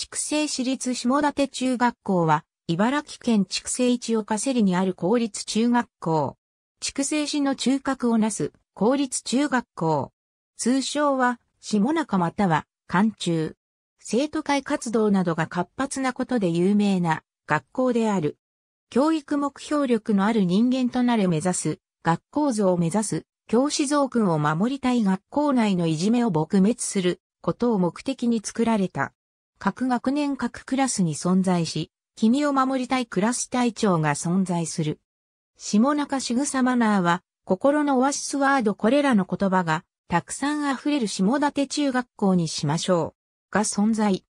筑西市立下館中学校は、茨城県筑西市岡瀬里にある公立中学校。筑西市の中核をなす公立中学校。通称は、下中または、館中。生徒会活動などが活発なことで有名な学校である。教育目標力のある人間となれ目指す、学校像を目指す、教師像群を守りたい学校内のいじめを撲滅することを目的に作られた。各学年各クラスに存在し、君を守りたいクラス隊長が存在する。下中仕草マナーは、心のオアシスワードこれらの言葉が、たくさん溢れる下立中学校にしましょう。が存在。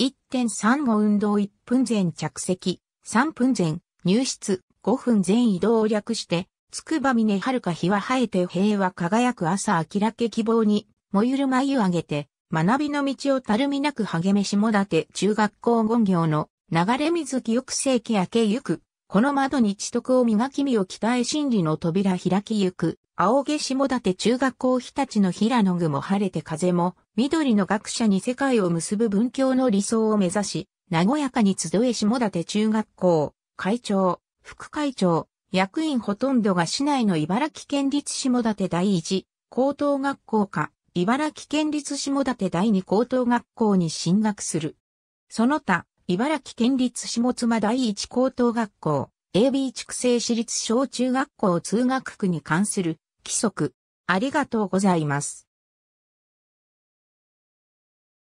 1.3を運動1分前着席、3分前、入室、5分前移動を略して、つくばみね。遥か日は生えて平和輝く朝明らけ希望に、もゆる舞をあげて、学びの道をたるみなく励め下館中学校五行の流れ水記憶世紀明けゆく。この窓に知徳を磨き身を鍛え真理の扉開きゆく。青毛下館中学校日立の平野具も晴れて風も、緑の学者に世界を結ぶ文教の理想を目指し、和やかに集え下館中学校、会長、副会長、役員ほとんどが市内の茨城県立下館第一、高等学校か、茨城県立下館第二高等学校に進学する。その他、茨城県立下妻第一高等学校、AB 畜生私立小中学校通学区に関する規則。ありがとうございます。